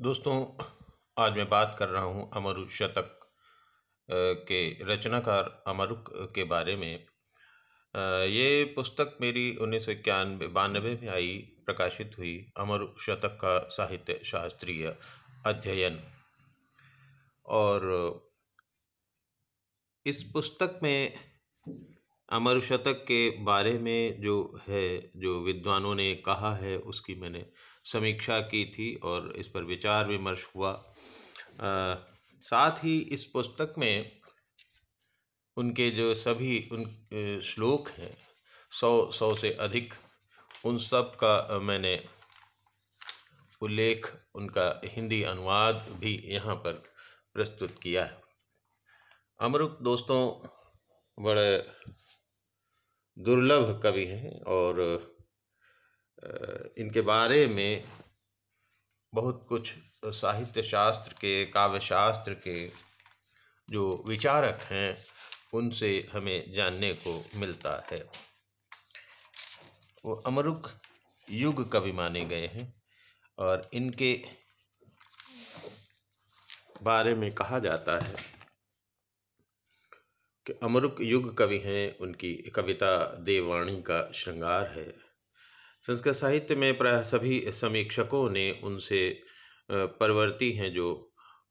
दोस्तों आज मैं बात कर रहा हूँ अमरु शतक के रचनाकार अमरुक के बारे में ये पुस्तक मेरी उन्नीस सौ इक्यानवे बानवे में आई प्रकाशित हुई अमरु शतक का साहित्य शास्त्रीय अध्ययन और इस पुस्तक में अमर शतक के बारे में जो है जो विद्वानों ने कहा है उसकी मैंने समीक्षा की थी और इस पर विचार विमर्श हुआ आ, साथ ही इस पुस्तक में उनके जो सभी उन श्लोक हैं सौ सौ से अधिक उन सब का मैंने उल्लेख उनका हिंदी अनुवाद भी यहाँ पर प्रस्तुत किया है अमरुक दोस्तों बड़े दुर्लभ कवि हैं और इनके बारे में बहुत कुछ साहित्य शास्त्र के काव्य शास्त्र के जो विचारक हैं उनसे हमें जानने को मिलता है वो अमरुख युग कवि माने गए हैं और इनके बारे में कहा जाता है कि अमरुक युग कवि हैं उनकी कविता देववाणी का श्रृंगार है संस्कृत साहित्य में प्राय सभी समीक्षकों ने उनसे परवर्ती हैं जो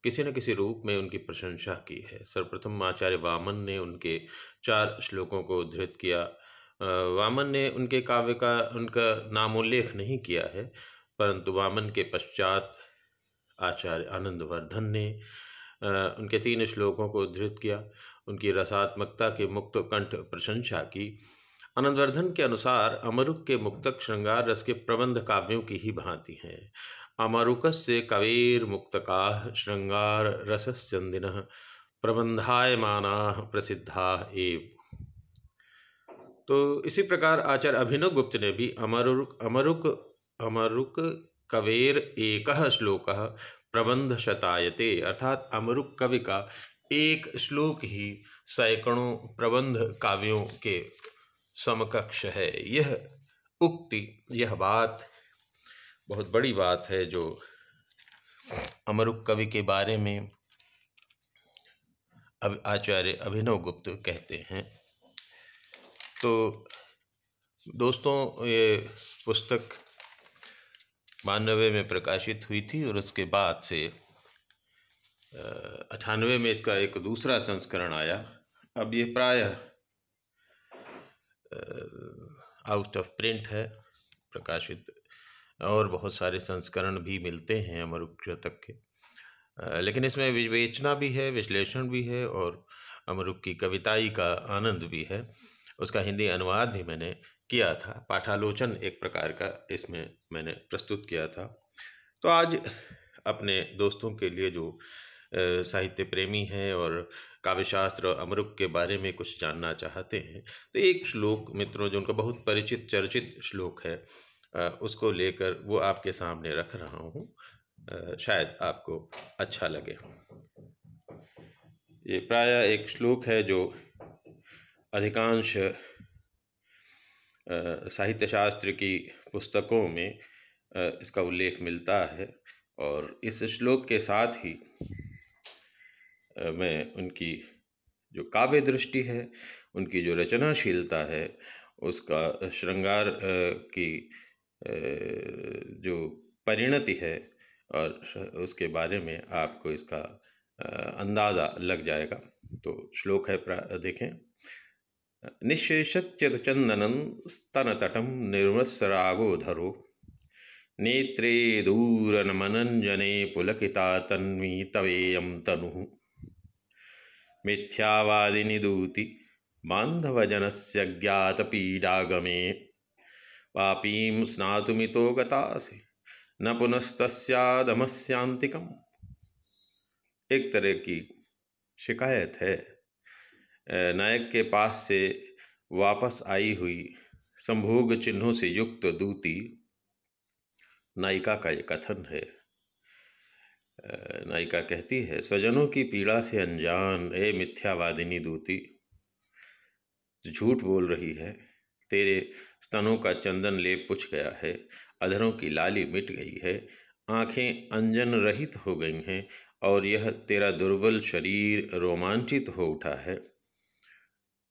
किसी न किसी रूप में उनकी प्रशंसा की है सर्वप्रथम आचार्य वामन ने उनके चार श्लोकों को उद्धृत किया वामन ने उनके काव्य का उनका नामोल्लेख नहीं किया है परंतु वामन के पश्चात आचार्य आनंदवर्धन ने उनके तीन श्लोकों को उद्धृत किया उनकी रसात्मकता के मुक्त कंठ प्रशंसा की अनंतवर्धन के अनुसार अमरुक के मुक्तक श्रृंगार रस के प्रबंध काव्यों की ही भांति हैं अमरुक से कवेर मुक्तका श्रृंगार रसस्चंदिन प्रबंधाय माना प्रसिद्धा एव तो इसी प्रकार आचार्य अभिनव गुप्त ने भी अमरुक अमरुक अमरुक कवेर एक श्लोक प्रबंध शतायते अर्थात अमरुक कवि का एक श्लोक ही सैकड़ों प्रबंध काव्यों के समकक्ष है यह उक्ति यह बात बहुत बड़ी बात है जो अमरुक कवि के बारे में अब आचार्य अभिनव गुप्त कहते हैं तो दोस्तों ये पुस्तक बानवे में प्रकाशित हुई थी और उसके बाद से अठानवे में इसका एक दूसरा संस्करण आया अब ये प्राय आउट ऑफ प्रिंट है प्रकाशित और बहुत सारे संस्करण भी मिलते हैं अमर तक के लेकिन इसमें विवेचना भी है विश्लेषण भी है और अमरुख की कविताई का आनंद भी है उसका हिंदी अनुवाद भी मैंने किया था पाठालोचन एक प्रकार का इसमें मैंने प्रस्तुत किया था तो आज अपने दोस्तों के लिए जो साहित्य प्रेमी हैं और काव्यशास्त्र अमरुक के बारे में कुछ जानना चाहते हैं तो एक श्लोक मित्रों जो उनका बहुत परिचित चर्चित श्लोक है उसको लेकर वो आपके सामने रख रहा हूँ शायद आपको अच्छा लगे ये प्राय एक श्लोक है जो अधिकांश साहित्य शास्त्र की पुस्तकों में इसका उल्लेख मिलता है और इस श्लोक के साथ ही मैं उनकी जो काव्य दृष्टि है उनकी जो रचनाशीलता है उसका श्रृंगार की जो परिणति है और उसके बारे में आपको इसका अंदाज़ा लग जाएगा तो श्लोक है देखें निःशेषच्चिदचन्दनं स्तनतटं निर्मसरागोधरो नेत्रे मनंजने पुलकिता तन्वी तवेयं दूति मिथ्यावादिनिदूति बान्धवजनस्य ज्ञातपीडागमे पापीं स्नातुमितो गतासि न पुनस्तम एक तरह की शिकायत है नायक के पास से वापस आई हुई संभोग चिन्हों से युक्त दूती नायिका का ये कथन है नायिका कहती है स्वजनों की पीड़ा से अनजान ए मिथ्यावादिनी दूती झूठ बोल रही है तेरे स्तनों का चंदन लेप पुछ गया है अधरों की लाली मिट गई है आंखें अंजन रहित हो गई हैं और यह तेरा दुर्बल शरीर रोमांचित हो उठा है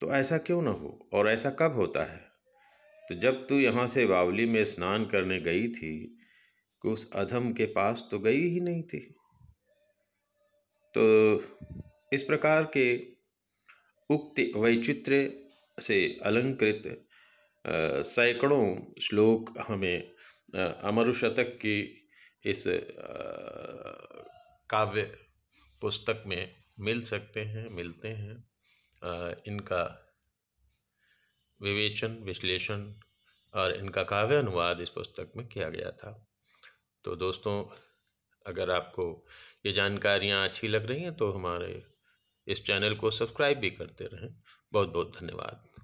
तो ऐसा क्यों ना हो और ऐसा कब होता है तो जब तू यहाँ से बावली में स्नान करने गई थी कि उस अधम के पास तो गई ही नहीं थी तो इस प्रकार के उक्ति वैचित्र्य से अलंकृत सैकड़ों श्लोक हमें अमरुशतक की इस काव्य पुस्तक में मिल सकते हैं मिलते हैं इनका विवेचन विश्लेषण और इनका काव्य अनुवाद इस पुस्तक में किया गया था तो दोस्तों अगर आपको ये जानकारियाँ अच्छी लग रही हैं तो हमारे इस चैनल को सब्सक्राइब भी करते रहें बहुत बहुत धन्यवाद